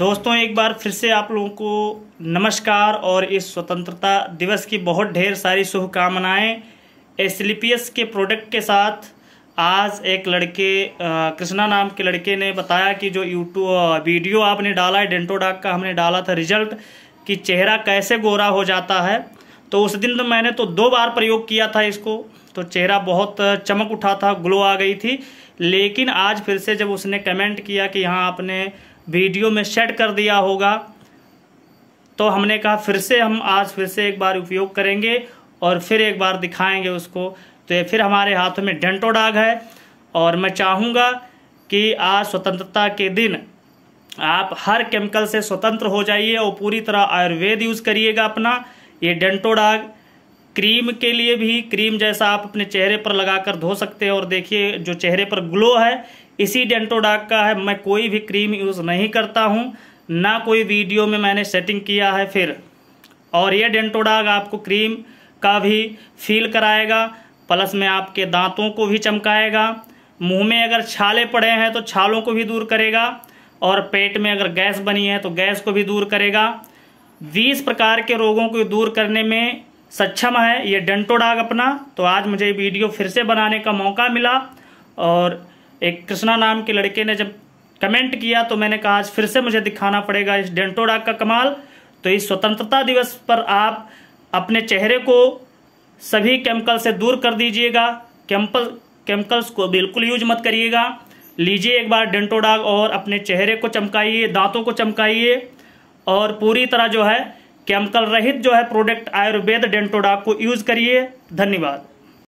दोस्तों एक बार फिर से आप लोगों को नमस्कार और इस स्वतंत्रता दिवस की बहुत ढेर सारी शुभकामनाएँ एसलिपियस के प्रोडक्ट के साथ आज एक लड़के कृष्णा नाम के लड़के ने बताया कि जो यूट्यूब वीडियो आपने डाला है डेंटोडाक का हमने डाला था रिजल्ट कि चेहरा कैसे गोरा हो जाता है तो उस दिन तो मैंने तो दो बार प्रयोग किया था इसको तो चेहरा बहुत चमक उठा था ग्लो आ गई थी लेकिन आज फिर से जब उसने कमेंट किया कि यहाँ आपने वीडियो में सेट कर दिया होगा तो हमने कहा फिर से हम आज फिर से एक बार उपयोग करेंगे और फिर एक बार दिखाएंगे उसको तो ये फिर हमारे हाथों में डेंटो डाग है और मैं चाहूँगा कि आज स्वतंत्रता के दिन आप हर केमिकल से स्वतंत्र हो जाइए और पूरी तरह आयुर्वेद यूज़ करिएगा अपना ये डेंटो डाग क्रीम के लिए भी क्रीम जैसा आप अपने चेहरे पर लगाकर धो सकते हैं और देखिए जो चेहरे पर ग्लो है इसी डेंटोडाक का है मैं कोई भी क्रीम यूज़ नहीं करता हूँ ना कोई वीडियो में मैंने सेटिंग किया है फिर और ये डेंटोडाग आपको क्रीम का भी फील कराएगा प्लस में आपके दांतों को भी चमकाएगा मुंह में अगर छाले पड़े हैं तो छालों को भी दूर करेगा और पेट में अगर गैस बनी है तो गैस को भी दूर करेगा 20 प्रकार के रोगों को दूर करने में सक्षम है ये डेंटोडाग अपना तो आज मुझे वीडियो फिर से बनाने का मौका मिला और एक कृष्णा नाम के लड़के ने जब कमेंट किया तो मैंने कहा आज फिर से मुझे दिखाना पड़ेगा इस डेंटोडाक का कमाल तो इस स्वतंत्रता दिवस पर आप अपने चेहरे को सभी केमिकल से दूर कर दीजिएगा केमिकल केमिकल्स को बिल्कुल यूज मत करिएगा लीजिए एक बार डेंटोडाग और अपने चेहरे को चमकाइए दांतों को चमकाइए और पूरी तरह जो है केमिकल रहित जो है प्रोडक्ट आयुर्वेद डेंटोडाग को यूज़ करिए धन्यवाद